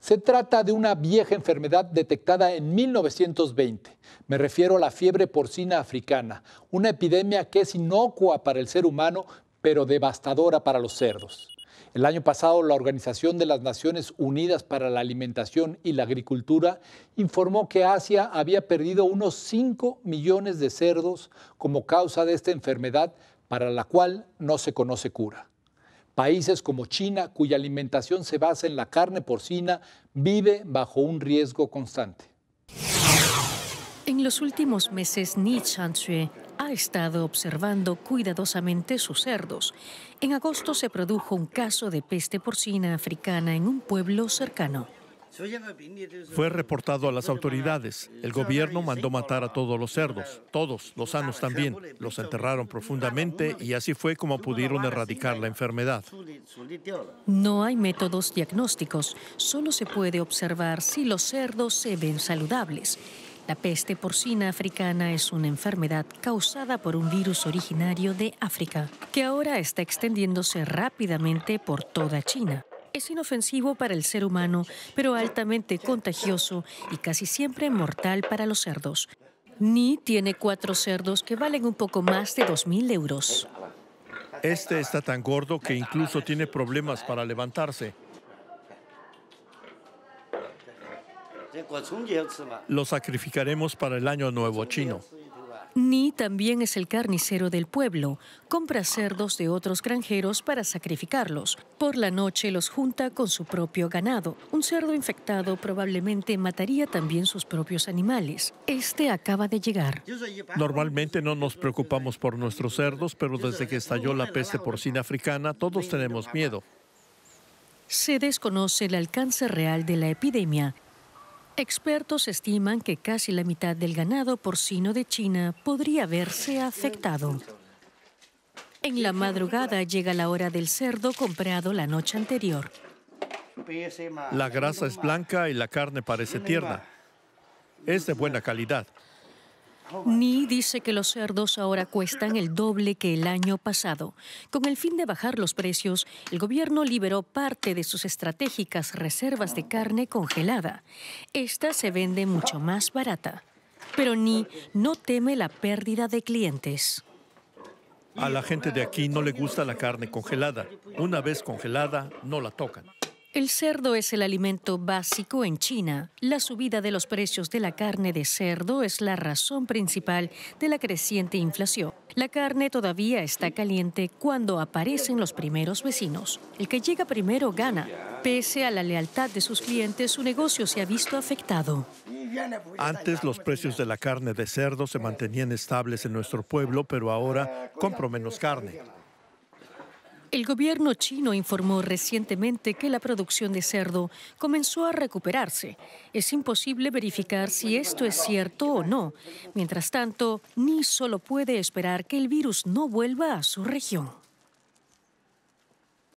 Se trata de una vieja enfermedad detectada en 1920. Me refiero a la fiebre porcina africana, una epidemia que es inocua para el ser humano, pero devastadora para los cerdos. El año pasado, la Organización de las Naciones Unidas para la Alimentación y la Agricultura informó que Asia había perdido unos 5 millones de cerdos como causa de esta enfermedad para la cual no se conoce cura. Países como China, cuya alimentación se basa en la carne porcina, vive bajo un riesgo constante. En los últimos meses, Ni Changshui ha estado observando cuidadosamente sus cerdos. En agosto se produjo un caso de peste porcina africana en un pueblo cercano. Fue reportado a las autoridades. El gobierno mandó matar a todos los cerdos, todos, los sanos también. Los enterraron profundamente y así fue como pudieron erradicar la enfermedad. No hay métodos diagnósticos, solo se puede observar si los cerdos se ven saludables. La peste porcina africana es una enfermedad causada por un virus originario de África, que ahora está extendiéndose rápidamente por toda China es inofensivo para el ser humano, pero altamente contagioso y casi siempre mortal para los cerdos. Ni tiene cuatro cerdos que valen un poco más de 2.000 euros. Este está tan gordo que incluso tiene problemas para levantarse. Lo sacrificaremos para el año nuevo chino. Ni también es el carnicero del pueblo. Compra cerdos de otros granjeros para sacrificarlos. Por la noche los junta con su propio ganado. Un cerdo infectado probablemente mataría también sus propios animales. Este acaba de llegar. Normalmente no nos preocupamos por nuestros cerdos, pero desde que estalló la peste porcina africana todos tenemos miedo. Se desconoce el alcance real de la epidemia Expertos estiman que casi la mitad del ganado porcino de China podría verse afectado. En la madrugada llega la hora del cerdo comprado la noche anterior. La grasa es blanca y la carne parece tierna. Es de buena calidad. Ni dice que los cerdos ahora cuestan el doble que el año pasado. Con el fin de bajar los precios, el gobierno liberó parte de sus estratégicas reservas de carne congelada. Esta se vende mucho más barata. Pero Ni no teme la pérdida de clientes. A la gente de aquí no le gusta la carne congelada. Una vez congelada, no la tocan. El cerdo es el alimento básico en China. La subida de los precios de la carne de cerdo es la razón principal de la creciente inflación. La carne todavía está caliente cuando aparecen los primeros vecinos. El que llega primero gana. Pese a la lealtad de sus clientes, su negocio se ha visto afectado. Antes los precios de la carne de cerdo se mantenían estables en nuestro pueblo, pero ahora compro menos carne. El gobierno chino informó recientemente que la producción de cerdo comenzó a recuperarse. Es imposible verificar si esto es cierto o no. Mientras tanto, ni solo puede esperar que el virus no vuelva a su región.